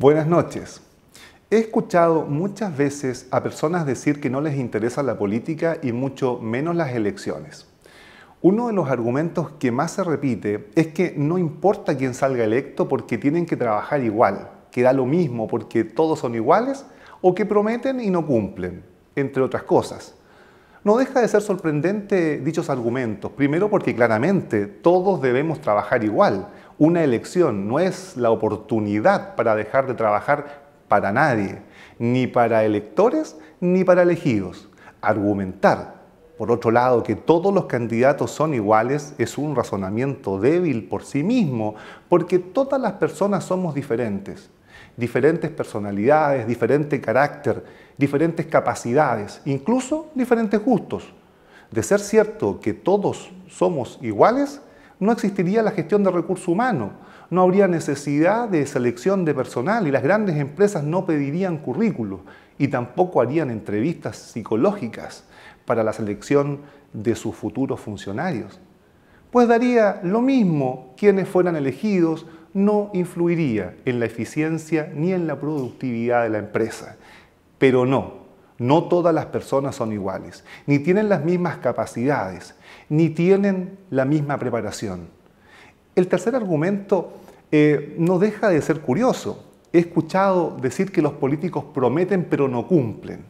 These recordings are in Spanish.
Buenas noches. He escuchado muchas veces a personas decir que no les interesa la política y mucho menos las elecciones. Uno de los argumentos que más se repite es que no importa quién salga electo porque tienen que trabajar igual, que da lo mismo porque todos son iguales o que prometen y no cumplen, entre otras cosas. No deja de ser sorprendente dichos argumentos, primero porque claramente todos debemos trabajar igual. Una elección no es la oportunidad para dejar de trabajar para nadie, ni para electores ni para elegidos. Argumentar, por otro lado, que todos los candidatos son iguales es un razonamiento débil por sí mismo, porque todas las personas somos diferentes diferentes personalidades, diferente carácter, diferentes capacidades, incluso diferentes gustos. De ser cierto que todos somos iguales, no existiría la gestión de recursos humanos, no habría necesidad de selección de personal y las grandes empresas no pedirían currículos y tampoco harían entrevistas psicológicas para la selección de sus futuros funcionarios. Pues daría lo mismo quienes fueran elegidos no influiría en la eficiencia ni en la productividad de la empresa. Pero no, no todas las personas son iguales, ni tienen las mismas capacidades, ni tienen la misma preparación. El tercer argumento eh, no deja de ser curioso. He escuchado decir que los políticos prometen pero no cumplen.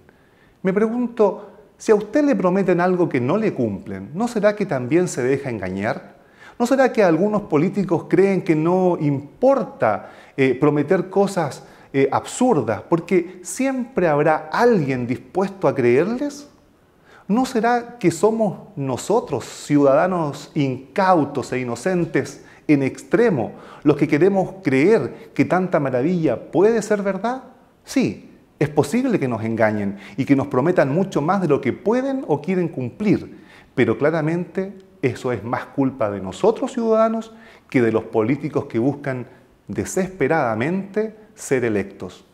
Me pregunto, si a usted le prometen algo que no le cumplen, ¿no será que también se deja engañar? ¿No será que algunos políticos creen que no importa eh, prometer cosas eh, absurdas porque siempre habrá alguien dispuesto a creerles? ¿No será que somos nosotros, ciudadanos incautos e inocentes en extremo, los que queremos creer que tanta maravilla puede ser verdad? Sí, es posible que nos engañen y que nos prometan mucho más de lo que pueden o quieren cumplir, pero claramente eso es más culpa de nosotros ciudadanos que de los políticos que buscan desesperadamente ser electos.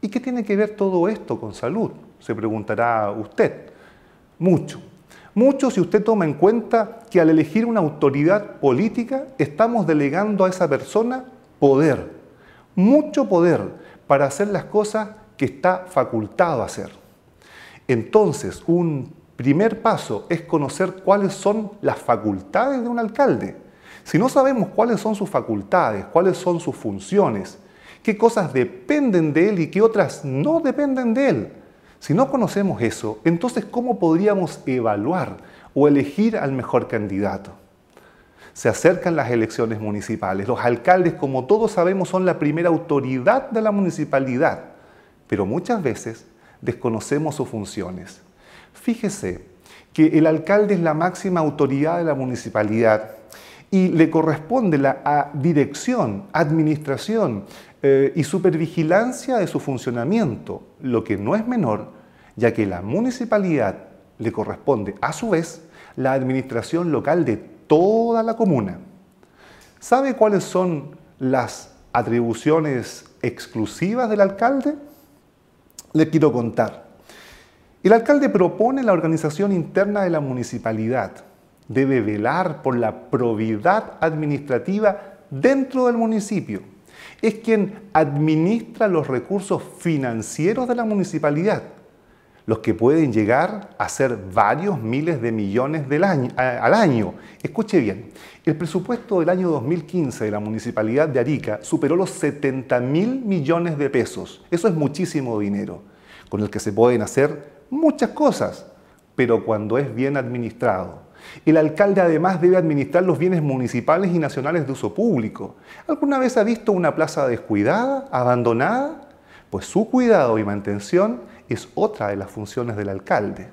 ¿Y qué tiene que ver todo esto con salud? Se preguntará usted. Mucho. Mucho si usted toma en cuenta que al elegir una autoridad política estamos delegando a esa persona poder, mucho poder para hacer las cosas que está facultado a hacer. Entonces, un primer paso es conocer cuáles son las facultades de un alcalde. Si no sabemos cuáles son sus facultades, cuáles son sus funciones, qué cosas dependen de él y qué otras no dependen de él, si no conocemos eso, entonces ¿cómo podríamos evaluar o elegir al mejor candidato? Se acercan las elecciones municipales. Los alcaldes, como todos sabemos, son la primera autoridad de la municipalidad, pero muchas veces desconocemos sus funciones. Fíjese que el alcalde es la máxima autoridad de la municipalidad y le corresponde la dirección, administración eh, y supervigilancia de su funcionamiento, lo que no es menor, ya que la municipalidad le corresponde a su vez la administración local de toda la comuna. ¿Sabe cuáles son las atribuciones exclusivas del alcalde? Le quiero contar. El alcalde propone la organización interna de la municipalidad. Debe velar por la probidad administrativa dentro del municipio. Es quien administra los recursos financieros de la municipalidad, los que pueden llegar a ser varios miles de millones del año, al año. Escuche bien, el presupuesto del año 2015 de la Municipalidad de Arica superó los 70 mil millones de pesos. Eso es muchísimo dinero, con el que se pueden hacer muchas cosas, pero cuando es bien administrado. El alcalde además debe administrar los bienes municipales y nacionales de uso público. ¿Alguna vez ha visto una plaza descuidada, abandonada? Pues su cuidado y mantención es otra de las funciones del alcalde.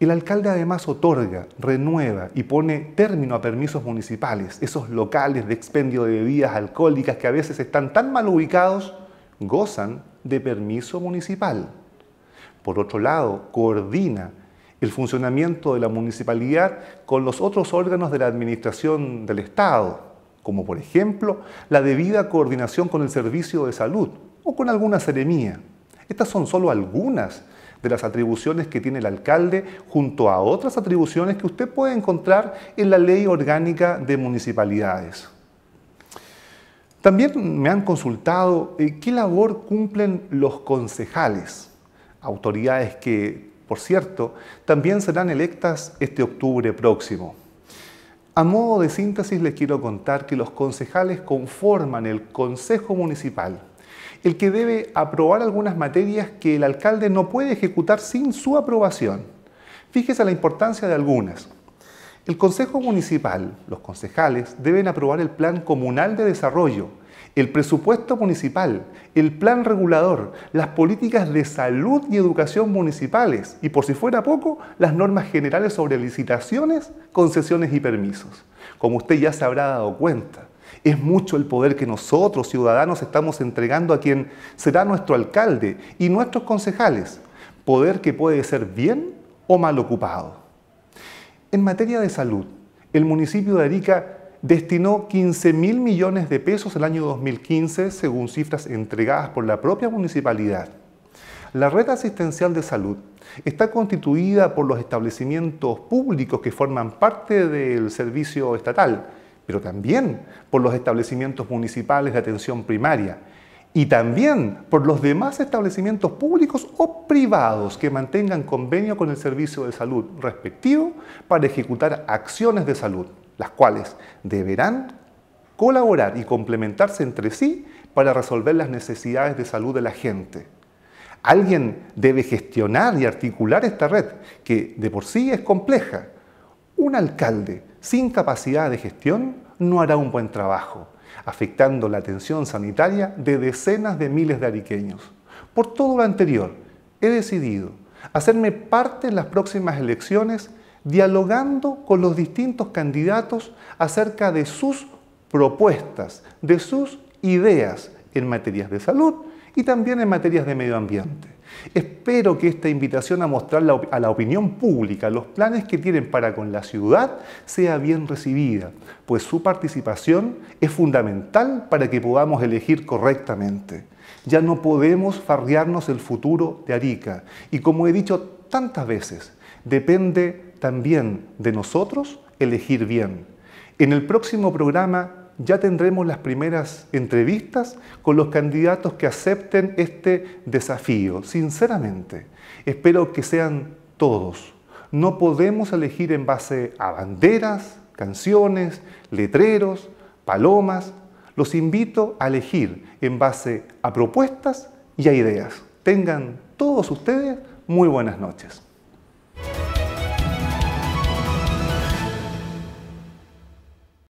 El alcalde además otorga, renueva y pone término a permisos municipales, esos locales de expendio de bebidas alcohólicas que a veces están tan mal ubicados, gozan de permiso municipal. Por otro lado, coordina el funcionamiento de la municipalidad con los otros órganos de la administración del Estado, como por ejemplo la debida coordinación con el servicio de salud o con alguna seremía. Estas son solo algunas de las atribuciones que tiene el alcalde junto a otras atribuciones que usted puede encontrar en la ley orgánica de municipalidades. También me han consultado eh, qué labor cumplen los concejales autoridades que, por cierto, también serán electas este octubre próximo. A modo de síntesis les quiero contar que los concejales conforman el Consejo Municipal, el que debe aprobar algunas materias que el alcalde no puede ejecutar sin su aprobación. Fíjese la importancia de algunas. El Consejo Municipal, los concejales, deben aprobar el Plan Comunal de Desarrollo, el presupuesto municipal, el plan regulador, las políticas de salud y educación municipales y por si fuera poco, las normas generales sobre licitaciones, concesiones y permisos. Como usted ya se habrá dado cuenta, es mucho el poder que nosotros, ciudadanos, estamos entregando a quien será nuestro alcalde y nuestros concejales, poder que puede ser bien o mal ocupado. En materia de salud, el municipio de Arica destinó 15 mil millones de pesos el año 2015, según cifras entregadas por la propia municipalidad. La red asistencial de salud está constituida por los establecimientos públicos que forman parte del servicio estatal, pero también por los establecimientos municipales de atención primaria y también por los demás establecimientos públicos o privados que mantengan convenio con el servicio de salud respectivo para ejecutar acciones de salud las cuales deberán colaborar y complementarse entre sí para resolver las necesidades de salud de la gente. Alguien debe gestionar y articular esta red, que de por sí es compleja. Un alcalde sin capacidad de gestión no hará un buen trabajo, afectando la atención sanitaria de decenas de miles de ariqueños. Por todo lo anterior, he decidido hacerme parte en las próximas elecciones dialogando con los distintos candidatos acerca de sus propuestas, de sus ideas en materias de salud y también en materias de medio ambiente. Espero que esta invitación a mostrar a la opinión pública los planes que tienen para con la ciudad sea bien recibida, pues su participación es fundamental para que podamos elegir correctamente. Ya no podemos farrearnos el futuro de Arica y como he dicho tantas veces, depende también de nosotros elegir bien. En el próximo programa ya tendremos las primeras entrevistas con los candidatos que acepten este desafío. Sinceramente, espero que sean todos. No podemos elegir en base a banderas, canciones, letreros, palomas. Los invito a elegir en base a propuestas y a ideas. Tengan todos ustedes muy buenas noches.